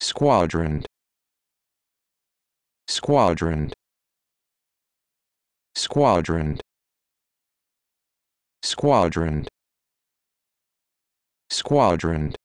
squadron squadron squadron squadron squadron